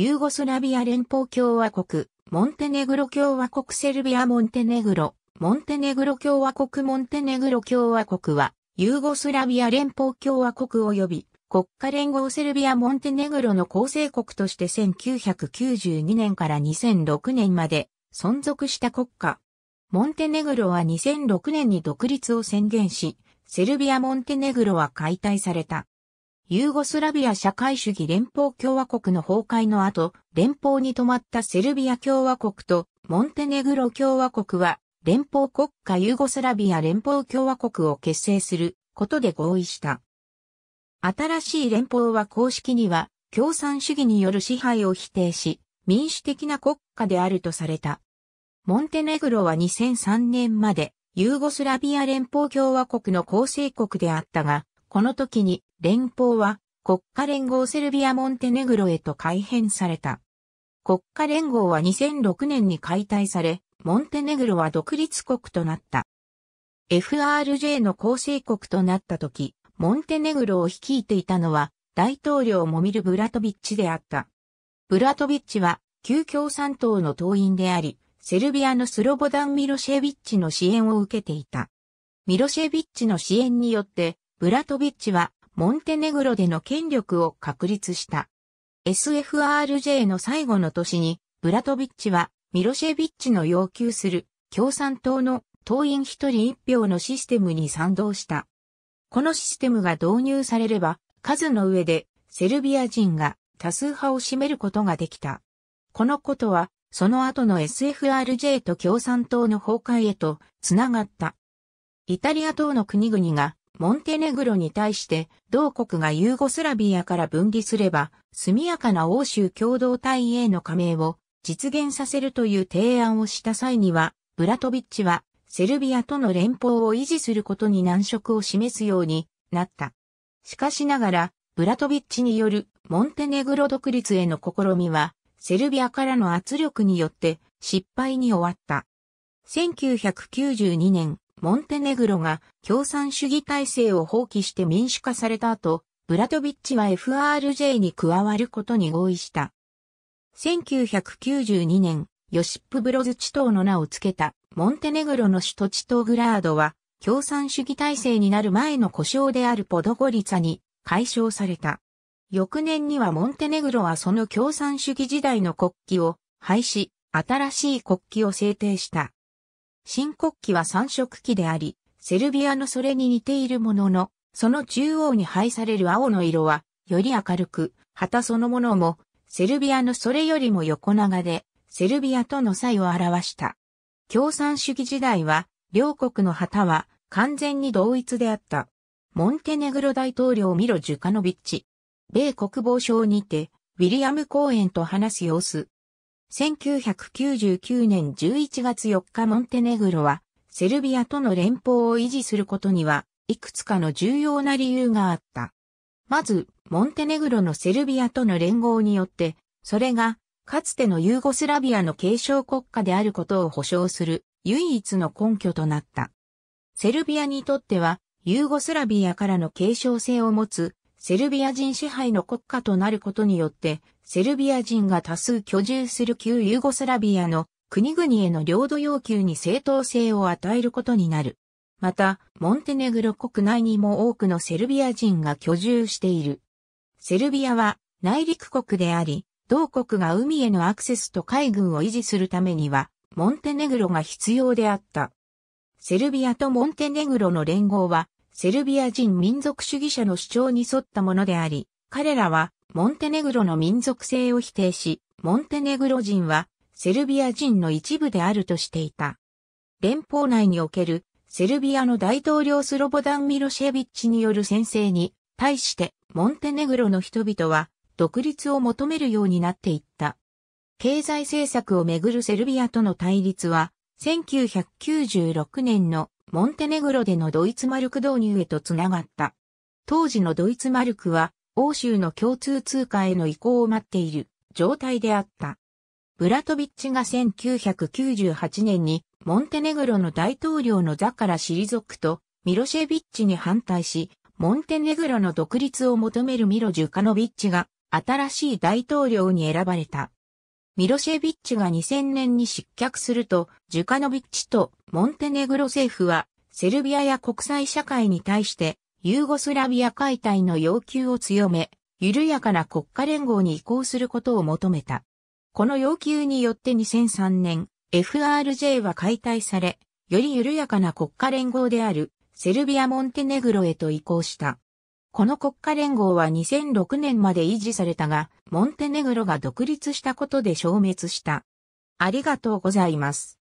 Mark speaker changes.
Speaker 1: ユーゴスラビア連邦共和国、モンテネグロ共和国セルビアモンテネグロ、モンテネグロ共和国モンテネグロ共和国は、ユーゴスラビア連邦共和国及び国家連合セルビアモンテネグロの構成国として1992年から2006年まで存続した国家。モンテネグロは2006年に独立を宣言し、セルビア・モンテネグロは解体された。ユーゴスラビア社会主義連邦共和国の崩壊の後、連邦に止まったセルビア共和国とモンテネグロ共和国は、連邦国家ユーゴスラビア連邦共和国を結成することで合意した。新しい連邦は公式には、共産主義による支配を否定し、民主的な国家であるとされた。モンテネグロは2003年まで、ユーゴスラビア連邦共和国の構成国であったが、この時に連邦は国家連合セルビア・モンテネグロへと改編された。国家連合は2006年に解体され、モンテネグロは独立国となった。FRJ の構成国となった時、モンテネグロを率いていたのは大統領モミル・ブラトビッチであった。ブラトビッチは旧共産党の党員であり、セルビアのスロボダン・ミロシェビッチの支援を受けていた。ミロシェビッチの支援によってブラトビッチはモンテネグロでの権力を確立した。SFRJ の最後の年に、ブラトビッチはミロシェビッチの要求する共産党の党員一人一票のシステムに賛同した。このシステムが導入されれば、数の上でセルビア人が多数派を占めることができた。このことは、その後の SFRJ と共産党の崩壊へとつながった。イタリア等の国々がモンテネグロに対して同国がユーゴスラビアから分離すれば速やかな欧州共同体への加盟を実現させるという提案をした際にはブラトビッチはセルビアとの連邦を維持することに難色を示すようになった。しかしながらブラトビッチによるモンテネグロ独立への試みはセルビアからの圧力によって失敗に終わった。1992年、モンテネグロが共産主義体制を放棄して民主化された後、ブラトビッチは FRJ に加わることに合意した。1992年、ヨシップ・ブロズチ島の名を付けた、モンテネグロの首都チトグラードは、共産主義体制になる前の故障であるポドゴリツァに解消された。翌年にはモンテネグロはその共産主義時代の国旗を廃止、新しい国旗を制定した。新国旗は三色旗であり、セルビアのそれに似ているものの、その中央に配される青の色は、より明るく、旗そのものも、セルビアのそれよりも横長で、セルビアとの差異を表した。共産主義時代は、両国の旗は完全に同一であった。モンテネグロ大統領ミロ・ジュカノビッチ。米国防省にて、ウィリアム・公園と話す様子。1999年11月4日モンテネグロは、セルビアとの連邦を維持することには、いくつかの重要な理由があった。まず、モンテネグロのセルビアとの連合によって、それが、かつてのユーゴスラビアの継承国家であることを保障する唯一の根拠となった。セルビアにとっては、ユーゴスラビアからの継承性を持つ、セルビア人支配の国家となることによって、セルビア人が多数居住する旧ユーゴスラビアの国々への領土要求に正当性を与えることになる。また、モンテネグロ国内にも多くのセルビア人が居住している。セルビアは内陸国であり、同国が海へのアクセスと海軍を維持するためには、モンテネグロが必要であった。セルビアとモンテネグロの連合は、セルビア人民族主義者の主張に沿ったものであり、彼らはモンテネグロの民族性を否定し、モンテネグロ人はセルビア人の一部であるとしていた。連邦内におけるセルビアの大統領スロボダン・ミロシェビッチによる先制に対してモンテネグロの人々は独立を求めるようになっていった。経済政策をめぐるセルビアとの対立は1996年のモンテネグロでのドイツマルク導入へとつながった。当時のドイツマルクは欧州の共通通貨への移行を待っている状態であった。ブラトビッチが1998年にモンテネグロの大統領の座から退くと、ミロシェビッチに反対し、モンテネグロの独立を求めるミロ・ジュカノビッチが新しい大統領に選ばれた。ミロシェビッチが2000年に失脚すると、ジュカノビッチとモンテネグロ政府はセルビアや国際社会に対してユーゴスラビア解体の要求を強め、緩やかな国家連合に移行することを求めた。この要求によって2003年、FRJ は解体され、より緩やかな国家連合であるセルビア・モンテネグロへと移行した。この国家連合は2006年まで維持されたが、モンテネグロが独立したことで消滅した。ありがとうございます。